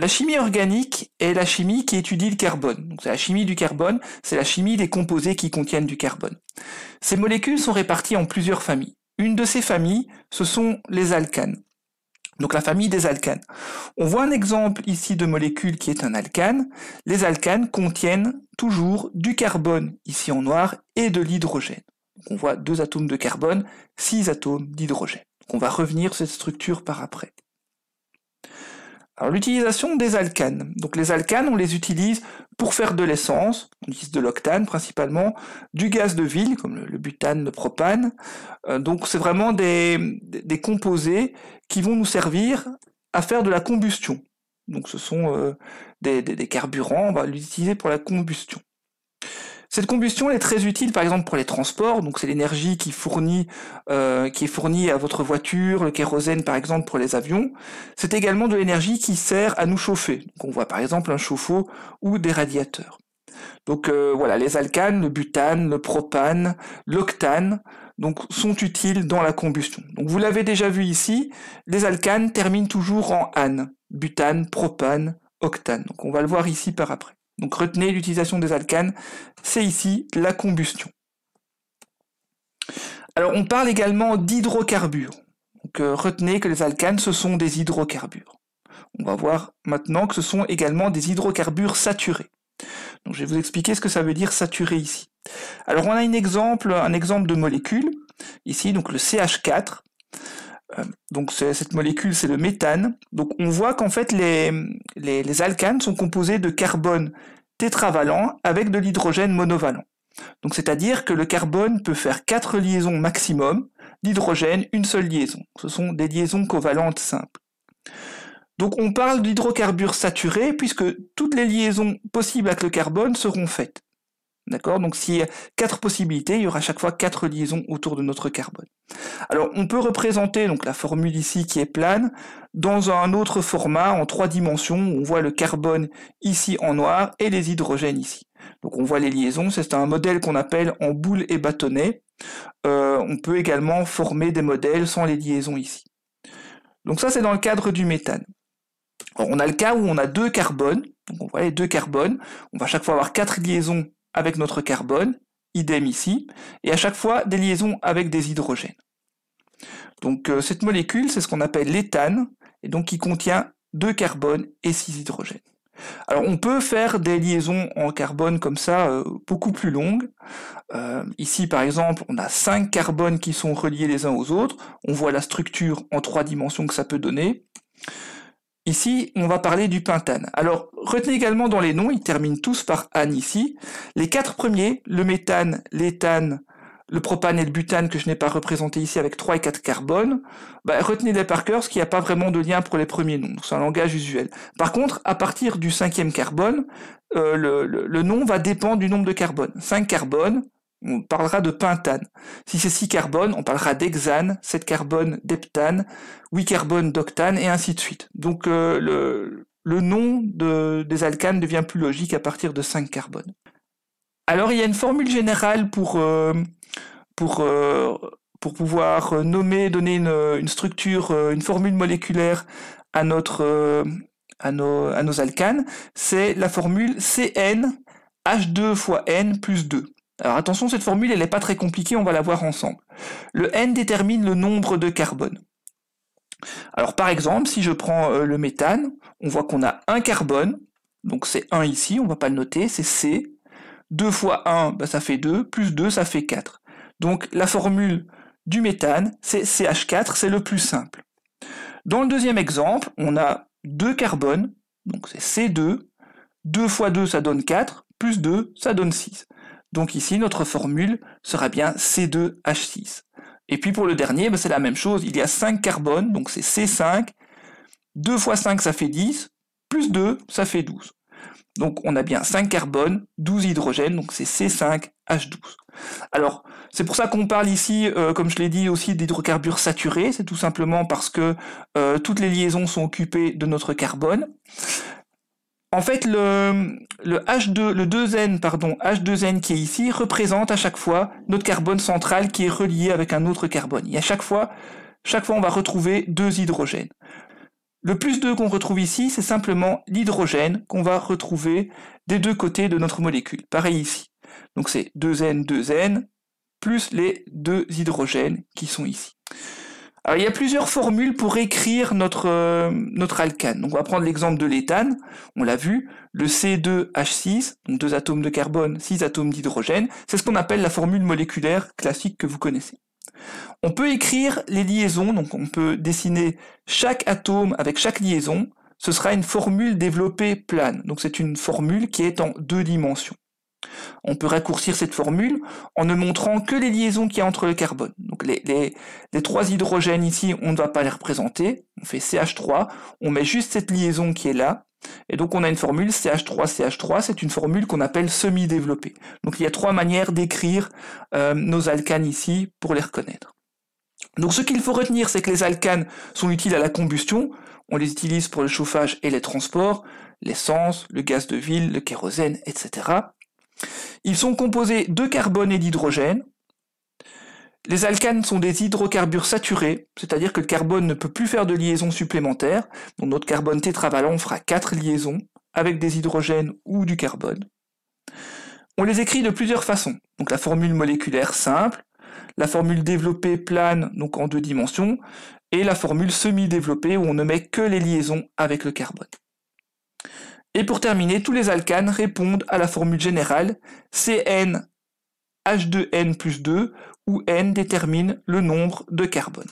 La chimie organique est la chimie qui étudie le carbone. Donc, la chimie du carbone, c'est la chimie des composés qui contiennent du carbone. Ces molécules sont réparties en plusieurs familles. Une de ces familles, ce sont les alcanes. Donc la famille des alcanes. On voit un exemple ici de molécule qui est un alcane. Les alcanes contiennent toujours du carbone, ici en noir, et de l'hydrogène. On voit deux atomes de carbone, six atomes d'hydrogène. On va revenir sur cette structure par après. Alors l'utilisation des alcanes. Donc les alcanes, on les utilise pour faire de l'essence, on utilise de l'octane principalement, du gaz de ville comme le, butane, le propane. Euh, donc c'est vraiment des, composés qui vont nous servir à faire de la combustion. Donc ce sont euh, des, des carburants, on va l'utiliser pour la combustion. Cette combustion est très utile par exemple pour les transports, donc c'est l'énergie qui fournit euh, qui est fournie à votre voiture, le kérosène par exemple pour les avions. C'est également de l'énergie qui sert à nous chauffer. Donc on voit par exemple un chauffe-eau ou des radiateurs. Donc euh, voilà, les alcanes, le butane, le propane, l'octane, donc sont utiles dans la combustion. Donc vous l'avez déjà vu ici, les alcanes terminent toujours en ane, butane, propane, octane. Donc on va le voir ici par après. Donc retenez l'utilisation des alcanes, c'est ici la combustion. Alors on parle également d'hydrocarbures. Donc euh, retenez que les alcanes, ce sont des hydrocarbures. On va voir maintenant que ce sont également des hydrocarbures saturés. Donc je vais vous expliquer ce que ça veut dire saturé ici. Alors on a un exemple, un exemple de molécule, ici donc le CH4. Euh, donc cette molécule, c'est le méthane. Donc on voit qu'en fait les, les, alcanes sont composés de carbone tétravalent avec de l'hydrogène monovalent. Donc c'est-à-dire que le carbone peut faire quatre liaisons maximum, d'hydrogène une seule liaison. Ce sont des liaisons covalentes simples. Donc on parle d'hydrocarbures saturés puisque toutes les liaisons possibles avec le carbone seront faites. D'accord Donc s'il y a quatre possibilités, il y aura à chaque fois quatre liaisons autour de notre carbone. Alors on peut représenter donc la formule ici qui est plane dans un autre format en trois dimensions où on voit le carbone ici en noir et les hydrogènes ici. Donc on voit les liaisons, c'est un modèle qu'on appelle en boule et bâtonnet. Euh, on peut également former des modèles sans les liaisons ici. Donc ça c'est dans le cadre du méthane. on a le cas où on a deux carbones, donc on voit les deux carbones, on va à chaque fois avoir quatre liaisons avec notre carbone, idem ici, et à chaque fois des liaisons avec des hydrogènes. Donc euh, cette molécule, c'est ce qu'on appelle l'éthane, et donc qui contient deux carbones et six hydrogènes. Alors on peut faire des liaisons en carbone comme ça euh, beaucoup plus longues. Euh, ici par exemple on a cinq carbones qui sont reliés les uns aux autres. On voit la structure en trois dimensions que ça peut donner. Ici, on va parler du pentane. Alors, retenez également dans les noms, ils terminent tous par an » ici. Les quatre premiers, le méthane, l'éthane, le propane et le butane que je n'ai pas représenté ici avec 3 et 4 carbones, bah, retenez-les par cœur, parce qu'il n'y a pas vraiment de lien pour les premiers noms. C'est un langage usuel. Par contre, à partir du cinquième carbone, euh, le, le, nom va dépendre du nombre de carbones. 5 carbones, on parlera de pentane. Si c'est 6 carbones, on parlera d'hexane, 7 carbones d'heptane, 8 carbones d'octane, et ainsi de suite. Donc euh, le, nom des alcanes devient plus logique à partir de 5 carbones. Alors il y a une formule générale pour, euh, pour, euh, pour pouvoir nommer, donner une, structure, une formule moléculaire à, notre, à, nos, à alcanes. C'est la formule CN H2 fois N plus 2. Alors attention, cette formule, elle n'est pas très compliquée, on va la voir ensemble. Le N détermine le nombre de carbone. Alors par exemple, si je prends euh, le méthane, on voit qu'on a un carbone, donc c'est 1 ici, on ne va pas le noter, c'est C. 2 fois 1, bah, ça fait 2, plus 2, ça fait 4. Donc la formule du méthane, c'est CH4, c'est le plus simple. Dans le deuxième exemple, on a 2 carbones, donc c'est C2, 2 fois 2 ça donne 4, plus 2 ça donne 6. Donc ici, notre formule sera bien C2H6. Et puis pour le dernier, ben, c'est la même chose. Il y a 5 carbones, donc c'est C5. 2 fois 5, ça fait 10. Plus 2, ça fait 12. Donc on a bien 5 carbones, 12 hydrogènes, donc c'est C5H12. Alors c'est pour ça qu'on parle ici, euh, comme je l'ai dit aussi, d'hydrocarbures saturés, c'est tout simplement parce que euh, toutes les liaisons sont occupées de notre carbone. En fait, le, H2, le 2N, pardon, H2N qui est ici représente à chaque fois notre carbone central qui est relié avec un autre carbone. Et à chaque fois, chaque fois, on va retrouver deux hydrogènes. Le plus 2 qu'on retrouve ici, c'est simplement l'hydrogène qu'on va retrouver des deux côtés de notre molécule. Pareil ici. Donc c'est 2N, 2N, plus les deux hydrogènes qui sont ici. Alors, il y a plusieurs formules pour écrire notre, euh, notre alcane. Donc, on va prendre l'exemple de l'éthane, on l'a vu, le C2H6, donc deux atomes de carbone, six atomes d'hydrogène, c'est ce qu'on appelle la formule moléculaire classique que vous connaissez. On peut écrire les liaisons, donc on peut dessiner chaque atome avec chaque liaison, ce sera une formule développée plane, donc c'est une formule qui est en deux dimensions. On peut raccourcir cette formule en ne montrant que les liaisons qu'il y a entre le carbone. Donc les, trois hydrogènes ici, on ne va pas les représenter. On fait CH3, on met juste cette liaison qui est là, et donc on a une formule CH3CH3, c'est une formule qu'on appelle semi-développée. Donc il y a trois manières d'écrire euh, nos alcanes ici pour les reconnaître. Donc ce qu'il faut retenir, c'est que les alcanes sont utiles à la combustion, on les utilise pour le chauffage et les transports, l'essence, le gaz de ville, le kérosène, etc. Ils sont composés de carbone et d'hydrogène. Les alcanes sont des hydrocarbures saturés, c'est-à-dire que le carbone ne peut plus faire de liaisons supplémentaires. Donc notre carbone tétravalent fera quatre liaisons avec des hydrogènes ou du carbone. On les écrit de plusieurs façons. Donc la formule moléculaire simple, la formule développée plane, donc en deux dimensions, et la formule semi-développée où on ne met que les liaisons avec le carbone. Et pour terminer, tous les alcanes répondent à la formule générale CnH2n plus 2 où n détermine le nombre de carbone.